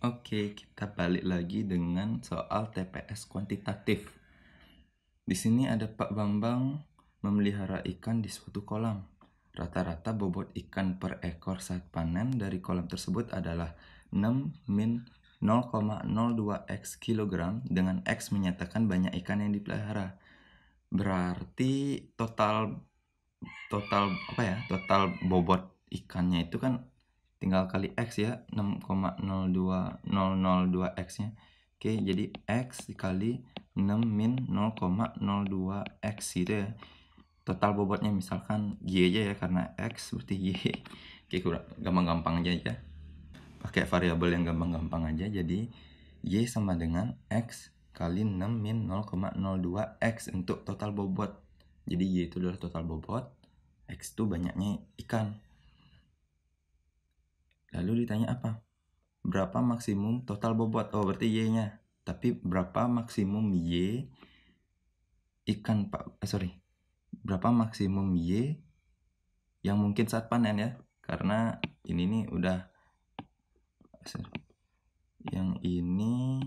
Oke, kita balik lagi dengan soal TPS kuantitatif. Di sini ada Pak Bambang memelihara ikan di suatu kolam. Rata-rata bobot ikan per ekor saat panen dari kolam tersebut adalah 6 min 0,02 x kilogram dengan x menyatakan banyak ikan yang dipelihara. Berarti total total apa ya? Total bobot ikannya itu kan tinggal kali X ya 6,02002 X nya oke jadi X dikali 6 min 0,02 X gitu ya total bobotnya misalkan Y aja ya karena X berarti Y oke kurang gampang-gampang aja ya pakai variabel yang gampang-gampang aja jadi Y sama dengan X kali 6 min 0,02 X untuk total bobot jadi Y itu adalah total bobot X itu banyaknya ikan Lalu ditanya apa? Berapa maksimum total bobot? Oh, berarti Y-nya. Tapi berapa maksimum Y ikan Pak? Eh, sorry. Berapa maksimum Y yang mungkin saat panen ya? Karena ini nih udah yang ini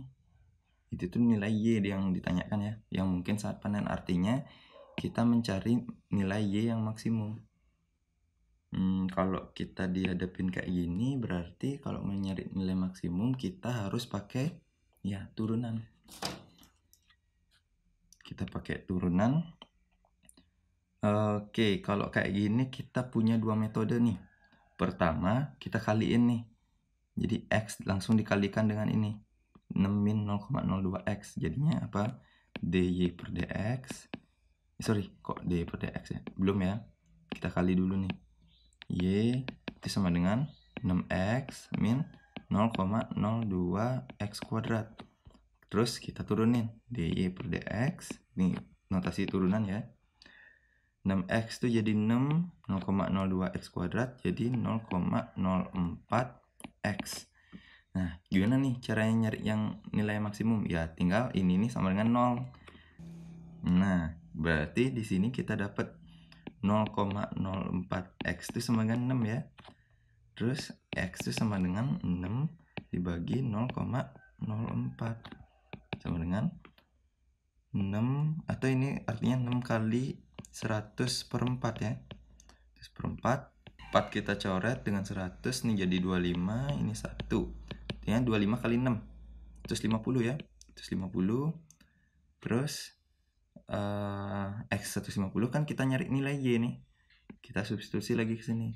itu tuh nilai Y yang ditanyakan ya yang mungkin saat panen artinya kita mencari nilai Y yang maksimum hmm, kalau kita dihadapin kayak gini berarti kalau mau nilai maksimum kita harus pakai ya turunan kita pakai turunan oke kalau kayak gini kita punya dua metode nih pertama kita kaliin nih jadi X langsung dikalikan dengan ini 6 min 0,02X jadinya apa DY per DX eh, sorry kok DY per DX ya belum ya kita kali dulu nih Y itu sama dengan 6X min 0,02X kuadrat. Terus kita turunin DY per DX. Ini notasi turunan ya. 6X itu jadi 6, 0,02X kuadrat jadi 0,04X. Nah, gimana nih caranya nyari yang nilai maksimum? Ya, tinggal ini nih sama dengan 0. Nah, berarti di sini kita dapat 0,04 X itu sama dengan 6 ya terus X itu sama dengan 6 dibagi 0,04 sama dengan 6 atau ini artinya 6 kali 100 per 4 ya 100 per 4 4 kita coret dengan 100 ini jadi 25 ini 1 artinya 25 kali 6 150 ya 150 terus Eh, uh, X150 kan kita nyari nilai Y nih. Kita substitusi lagi ke sini.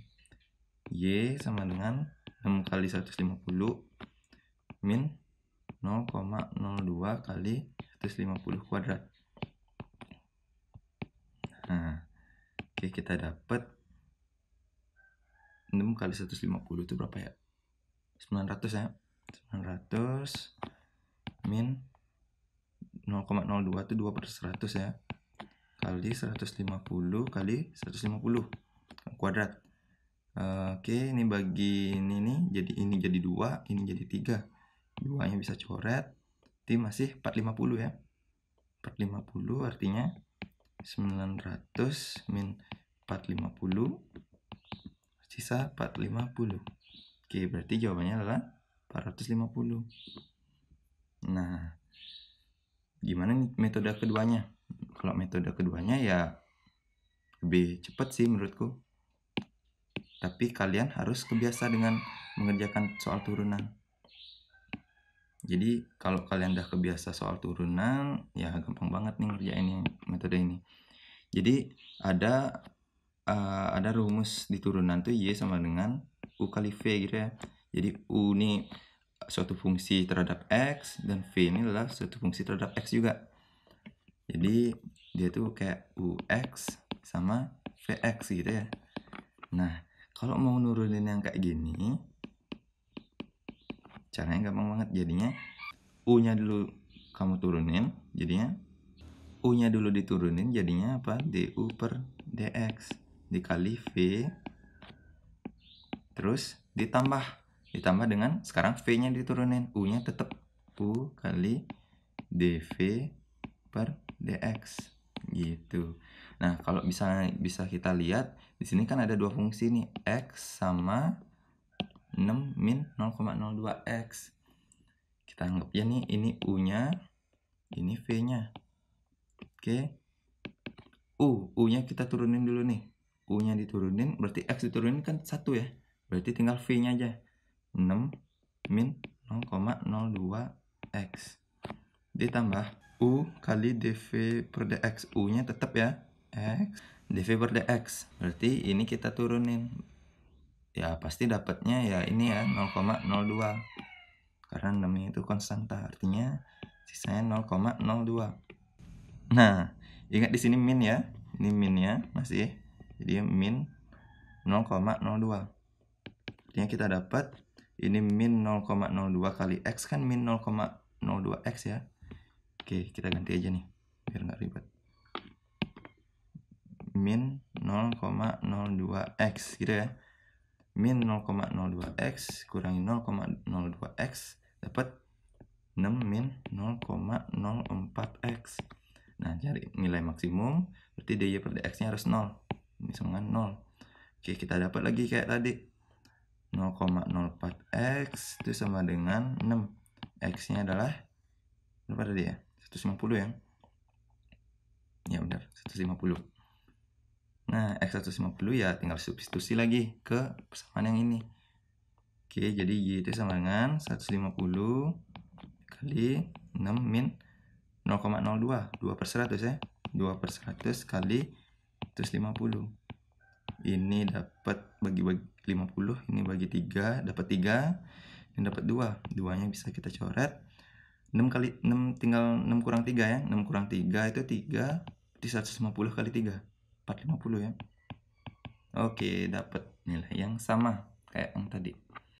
Y sama dengan 6 kali 150 min 0,02 kali 150 kuadrat. Nah, oke okay, kita dapat 6 kali 150 itu berapa ya? 900 ya. 900 min 0,02 itu 2 per 100 ya kali 150 kali 150 kuadrat uh, oke okay, ini bagi ini nih jadi ini jadi 2 ini jadi 3 2 nya bisa coret jadi masih 450 ya 450 artinya 900 min 450 sisa 450 oke berarti jawabannya adalah 450 nah gimana nih metode keduanya kalau metode keduanya ya lebih cepat sih menurutku tapi kalian harus kebiasa dengan mengerjakan soal turunan jadi kalau kalian udah kebiasa soal turunan ya gampang banget nih yang metode ini jadi ada uh, ada rumus di turunan tuh y sama dengan u kali v gitu ya jadi u nih suatu fungsi terhadap x dan v ini adalah suatu fungsi terhadap x juga jadi dia tuh kayak ux sama vx gitu ya nah kalau mau nurunin yang kayak gini caranya gampang banget jadinya u nya dulu kamu turunin jadinya u nya dulu diturunin jadinya apa du per dx dikali v terus ditambah ditambah dengan sekarang V-nya diturunin U-nya tetap U kali DV per DX gitu nah kalau bisa bisa kita lihat di sini kan ada dua fungsi nih X sama 6 min 0,02X kita anggap ya nih ini U-nya ini V-nya oke U U-nya kita turunin dulu nih U-nya diturunin berarti X diturunin kan satu ya berarti tinggal V-nya aja 6 min 0,02x ditambah U kali DV per DX U nya tetap ya X DV per DX berarti ini kita turunin ya pasti dapatnya ya ini ya 0,02 karena 6 itu konstanta artinya sisanya 0,02 nah ingat di sini min ya ini min ya masih jadi min 0,02 artinya kita dapat ini min 0,02 kali X kan min 0,02 X ya Oke kita ganti aja nih biar nggak ribet min 0,02 X gitu ya min 0,02 X kurangi 0,02 X dapat 6 min 0,04 X nah cari nilai maksimum berarti dy per dx nya harus 0 ini sama 0 oke kita dapat lagi kayak tadi 0,04x itu sama dengan 6 x-nya adalah berapa tadi ya? 150 ya? Ya benar, 150 Nah, x150 ya tinggal substitusi lagi ke persamaan yang ini Oke, jadi y itu sama dengan 150 kali 6 min 0,02 2 per 100 ya 2 per 100 kali 150 Ini dapat bagi-bagi 50 ini bagi 3 dapat 3 ini dapat 2 duanya bisa kita coret 6 kali 6 tinggal 6 kurang 3 ya 6 kurang 3 itu 3 di 150 kali 3 450 ya oke dapat nilai yang sama kayak yang tadi